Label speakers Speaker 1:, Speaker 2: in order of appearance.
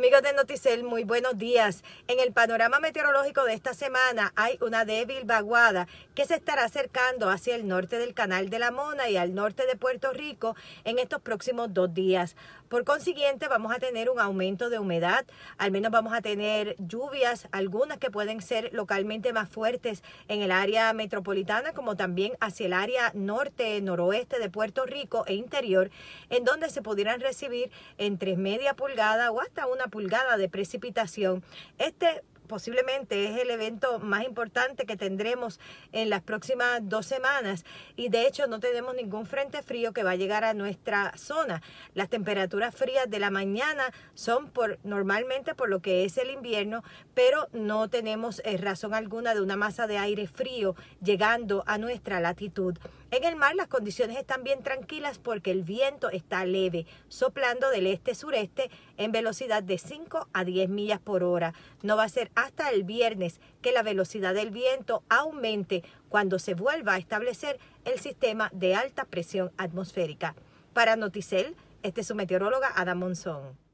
Speaker 1: Amigos de Noticel, muy buenos días. En el panorama meteorológico de esta semana hay una débil vaguada que se estará acercando hacia el norte del Canal de la Mona y al norte de Puerto Rico en estos próximos dos días. Por consiguiente, vamos a tener un aumento de humedad, al menos vamos a tener lluvias, algunas que pueden ser localmente más fuertes en el área metropolitana, como también hacia el área norte, noroeste de Puerto Rico e interior, en donde se pudieran recibir entre media pulgada o hasta una pulgada de precipitación. Este posiblemente es el evento más importante que tendremos en las próximas dos semanas y de hecho no tenemos ningún frente frío que va a llegar a nuestra zona. Las temperaturas frías de la mañana son por normalmente por lo que es el invierno, pero no tenemos eh, razón alguna de una masa de aire frío llegando a nuestra latitud. En el mar las condiciones están bien tranquilas porque el viento está leve, soplando del este-sureste en velocidad de 5 a 10 millas por hora. No va a ser hasta el viernes que la velocidad del viento aumente cuando se vuelva a establecer el sistema de alta presión atmosférica. Para Noticel, este es su meteoróloga Adam Monzón.